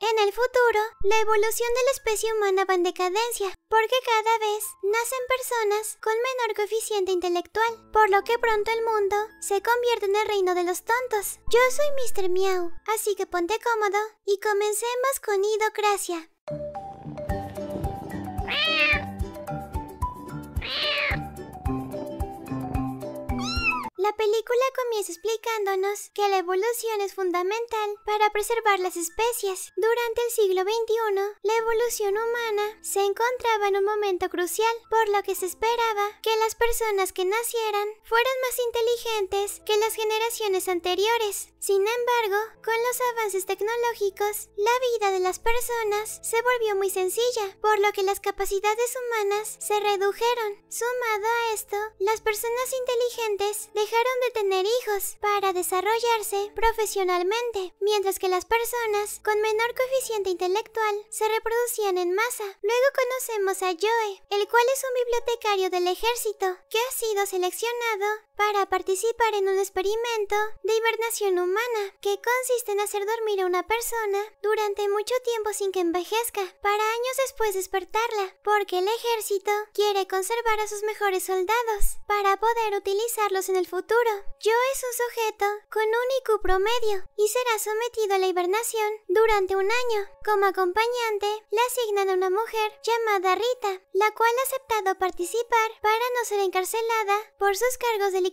En el futuro, la evolución de la especie humana va en decadencia, porque cada vez nacen personas con menor coeficiente intelectual, por lo que pronto el mundo se convierte en el reino de los tontos. Yo soy Mr. Miau, así que ponte cómodo y comencemos con Idocracia. explicándonos que la evolución es fundamental para preservar las especies. Durante el siglo XXI, la evolución humana se encontraba en un momento crucial, por lo que se esperaba que las personas que nacieran fueran más inteligentes que las generaciones anteriores. Sin embargo, con los avances tecnológicos, la vida de las personas se volvió muy sencilla, por lo que las capacidades humanas se redujeron. Sumado a esto, las personas inteligentes dejaron de tener hijos para desarrollarse profesionalmente, mientras que las personas con menor coeficiente intelectual se reproducían en masa. Luego conocemos a Joe, el cual es un bibliotecario del ejército que ha sido seleccionado para participar en un experimento de hibernación humana que consiste en hacer dormir a una persona durante mucho tiempo sin que envejezca para años después despertarla porque el ejército quiere conservar a sus mejores soldados para poder utilizarlos en el futuro. Yo es un sujeto con un IQ promedio y será sometido a la hibernación durante un año. Como acompañante le asignan a una mujer llamada Rita, la cual ha aceptado participar para no ser encarcelada por sus cargos de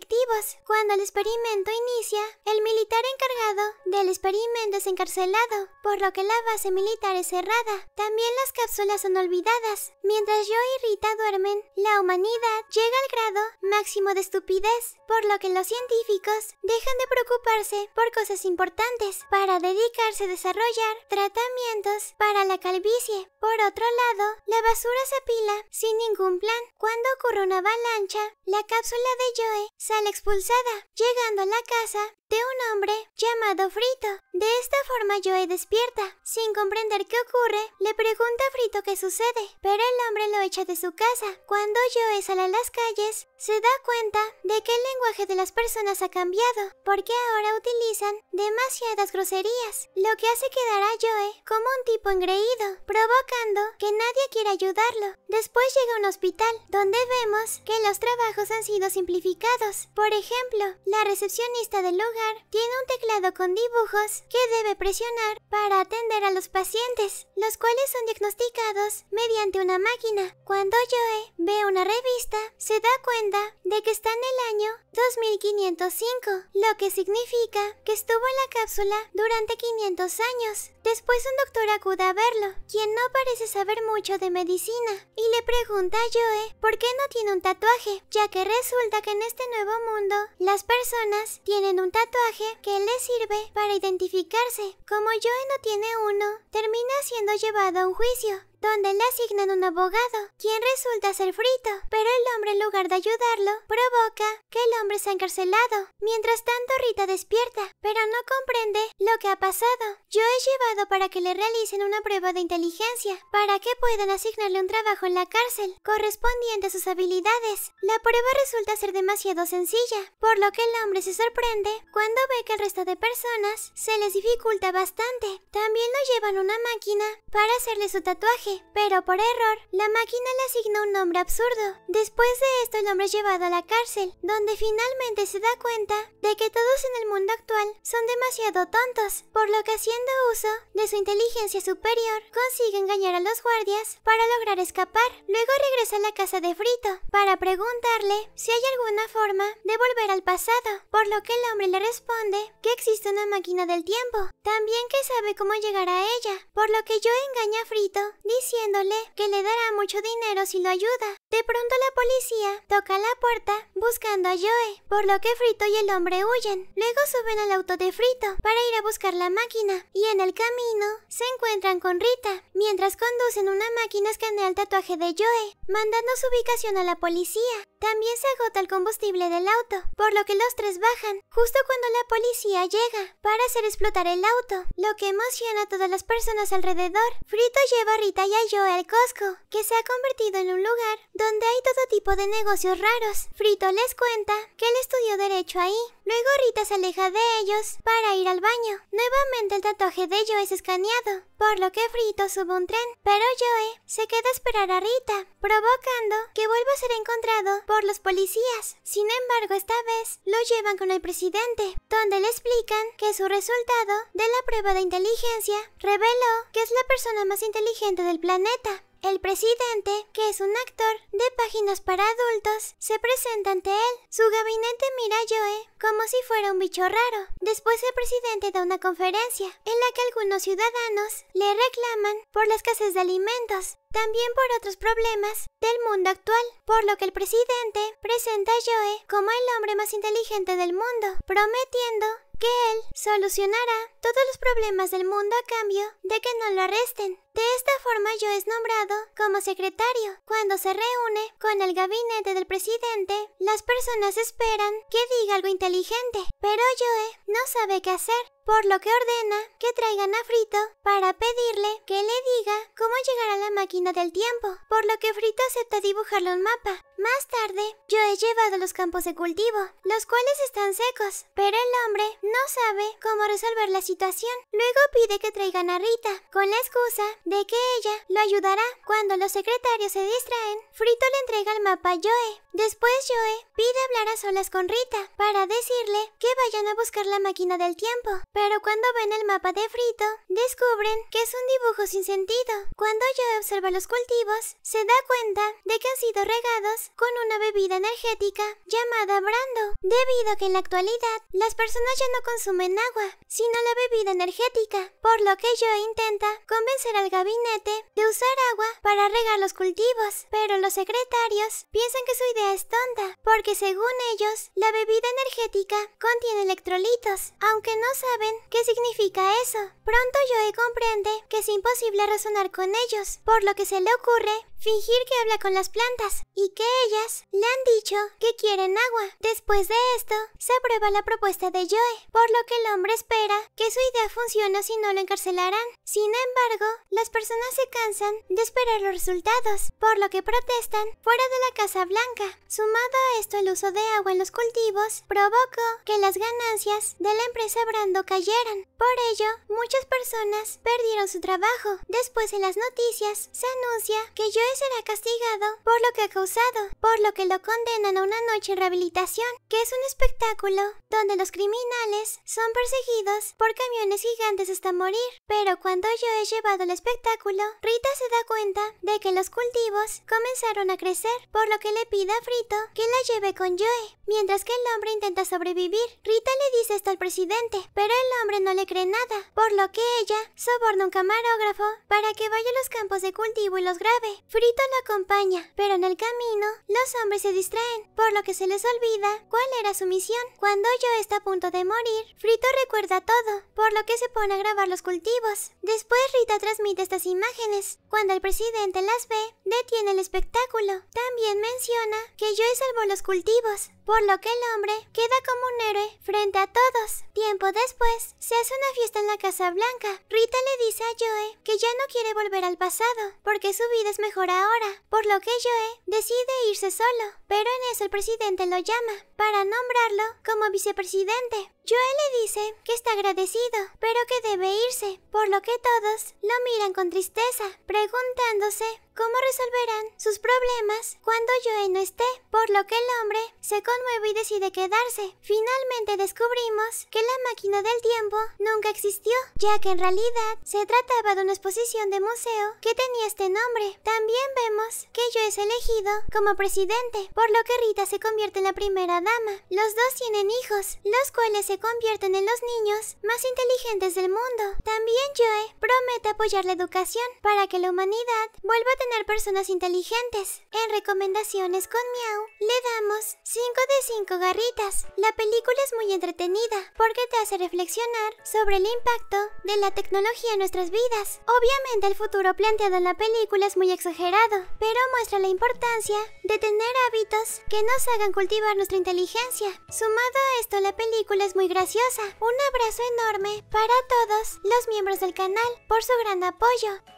cuando el experimento inicia, el militar encargado del experimento es encarcelado, por lo que la base militar es cerrada. También las cápsulas son olvidadas. Mientras Joe y Rita duermen, la humanidad llega al grado máximo de estupidez, por lo que los científicos dejan de preocuparse por cosas importantes para dedicarse a desarrollar tratamientos para la calvicie. Por otro lado, la basura se apila sin ningún plan. Cuando ocurre una avalancha, la cápsula de Joe sale expulsada. Llegando a la casa, de un hombre llamado Frito. De esta forma Joe despierta. Sin comprender qué ocurre, le pregunta a Frito qué sucede, pero el hombre lo echa de su casa. Cuando Joe sale a las calles, se da cuenta de que el lenguaje de las personas ha cambiado, porque ahora utilizan demasiadas groserías, lo que hace quedar a Joe como un tipo engreído, provocando que nadie quiera ayudarlo. Después llega a un hospital, donde vemos que los trabajos han sido simplificados. Por ejemplo, la recepcionista del lugar tiene un teclado con dibujos que debe presionar para atender a los pacientes, los cuales son diagnosticados mediante una máquina. Cuando Joe ve una revista, se da cuenta de que está en el año 2505, lo que significa que estuvo en la cápsula durante 500 años. Después un doctor acude a verlo, quien no parece saber mucho de medicina, y le pregunta a Joe por qué no tiene un tatuaje, ya que resulta que en este nuevo mundo las personas tienen un tatuaje que les sirve para identificarse. Como Joe no tiene uno, termina siendo llevado a un juicio, donde le asignan un abogado, quien resulta ser Frito, pero el hombre en lugar de ayudarlo, provoca que el hombre sea encarcelado. Mientras tanto Rita despierta, pero no comprende lo que ha pasado. Yo he llevado para que le realicen una prueba de inteligencia, para que puedan asignarle un trabajo en la cárcel, correspondiente a sus habilidades. La prueba resulta ser demasiado sencilla, por lo que el hombre se sorprende cuando ve que el resto de personas se les dificulta bastante. También lo llevan una máquina para hacerle su tatuaje, pero por error, la máquina le asigna un nombre absurdo. Después de esto, el hombre es llevado a la cárcel, donde finalmente se da cuenta de que todos en el mundo actual son demasiado tontos, por lo que haciendo uso de su inteligencia superior, consigue engañar a los guardias para lograr escapar. Luego regresa a la casa de Frito para preguntarle si hay alguna forma de volver al pasado, por lo que el hombre le responde que existe una máquina del tiempo, también que sabe cómo llegar a ella, por lo que yo engaña a Frito diciéndole que le dará mucho dinero si lo ayuda. De pronto la policía toca la puerta buscando a Joe, por lo que Frito y el hombre huyen. Luego suben al auto de Frito para ir a buscar la máquina y en el camino se encuentran con Rita, mientras conducen una máquina escanea el tatuaje de Joe, mandando su ubicación a la policía. También se agota el combustible del auto, por lo que los tres bajan, justo cuando la policía llega, para hacer explotar el auto, lo que emociona a todas las personas alrededor. Frito lleva a Rita y a Joe al Costco, que se ha convertido en un lugar donde donde hay todo tipo de negocios raros. Frito les cuenta que él estudió derecho ahí. Luego Rita se aleja de ellos para ir al baño. Nuevamente el tatuaje de Joe es escaneado, por lo que Frito sube un tren, pero Joe se queda a esperar a Rita, provocando que vuelva a ser encontrado por los policías. Sin embargo, esta vez lo llevan con el presidente, donde le explican que su resultado de la prueba de inteligencia reveló que es la persona más inteligente del planeta. El presidente, que es un actor de páginas para adultos, se presenta ante él. Su gabinete mira a Joe como si fuera un bicho raro. Después el presidente da una conferencia en la que algunos ciudadanos le reclaman por la escasez de alimentos, también por otros problemas del mundo actual, por lo que el presidente presenta a Joe como el hombre más inteligente del mundo, prometiendo que él solucionará todos los problemas del mundo a cambio de que no lo arresten. De esta forma yo es nombrado como secretario. Cuando se reúne con el gabinete del presidente, las personas esperan que diga algo inteligente, pero Joe no sabe qué hacer, por lo que ordena que traigan a Frito para pedirle que le diga cómo llegar a la máquina del tiempo, por lo que Frito acepta dibujarle un mapa. Más tarde, yo he llevado los campos de cultivo, los cuales están secos, pero el hombre no sabe cómo resolver la situación. Luego pide que traigan a Rita, con la excusa de que ella lo ayudará cuando los secretarios se distraen. Frito le entrega el mapa a Joe. Después Joe pide hablar a solas con Rita para decirle que vayan a buscar la máquina del tiempo. Pero cuando ven el mapa de Frito, descubren es un dibujo sin sentido. Cuando yo observa los cultivos, se da cuenta de que han sido regados con una bebida energética llamada brando, debido a que en la actualidad las personas ya no consumen agua, sino la bebida energética, por lo que yo intenta convencer al gabinete de usar agua para regar los cultivos, pero los secretarios piensan que su idea es tonta, porque según ellos, la bebida energética contiene electrolitos, aunque no saben qué significa eso. Pronto Joe comprende que es imposible razonar con ellos, por lo que se le ocurre fingir que habla con las plantas y que ellas le han dicho que quieren agua. Después de esto, se aprueba la propuesta de Joe, por lo que el hombre espera que su idea funcione si no lo encarcelarán. Sin embargo, las personas se cansan de esperar los resultados, por lo que protestan fuera de la Casa Blanca. Sumado a esto el uso de agua en los cultivos provocó que las ganancias de la empresa Brando cayeran. Por ello, muchas personas perdieron su trabajo. Después en las noticias se anuncia que Joe será castigado por lo que ha causado, por lo que lo condenan a una noche en rehabilitación, que es un espectáculo donde los criminales son perseguidos por camiones gigantes hasta morir. Pero cuando Joe es llevado el espectáculo, Rita se da cuenta de que los cultivos comenzaron a crecer, por lo que le pide a Frito que la lleve con Joe. Mientras que el hombre intenta sobrevivir, Rita le dice esto al presidente, pero el hombre no le cree nada, por lo que ella soborna un camarógrafo para que vaya a los campos de cultivo y los grabe. Frito lo acompaña, pero en el camino los hombres se distraen, por lo que se les olvida cuál era su misión. Cuando Joe está a punto de morir, Frito recuerda todo, por lo que se pone a grabar los cultivos. Después Rita transmite estas imágenes. Cuando el presidente las ve, detiene el espectáculo. También menciona que Joe salvó los cultivos, por lo que el hombre queda como un héroe frente a todos. Tiempo después, se hace una fiesta en la Casa Blanca. Rita le dice a Joe que ya no quiere volver al pasado, porque su vida es mejor por ahora, por lo que yo he, decide irse solo pero en eso el presidente lo llama para nombrarlo como vicepresidente. Joe le dice que está agradecido, pero que debe irse, por lo que todos lo miran con tristeza, preguntándose cómo resolverán sus problemas cuando Joel no esté, por lo que el hombre se conmueve y decide quedarse. Finalmente descubrimos que la máquina del tiempo nunca existió, ya que en realidad se trataba de una exposición de museo que tenía este nombre. También vemos que Joe es elegido como presidente por lo que Rita se convierte en la primera dama. Los dos tienen hijos, los cuales se convierten en los niños más inteligentes del mundo. También Joe promete apoyar la educación para que la humanidad vuelva a tener personas inteligentes. En recomendaciones con Miau, le damos 5 de 5 garritas. La película es muy entretenida porque te hace reflexionar sobre el impacto de la tecnología en nuestras vidas. Obviamente el futuro planteado en la película es muy exagerado, pero muestra la importancia de tener hábitos que nos hagan cultivar nuestra inteligencia. Sumado a esto, la película es muy graciosa. Un abrazo enorme para todos los miembros del canal por su gran apoyo.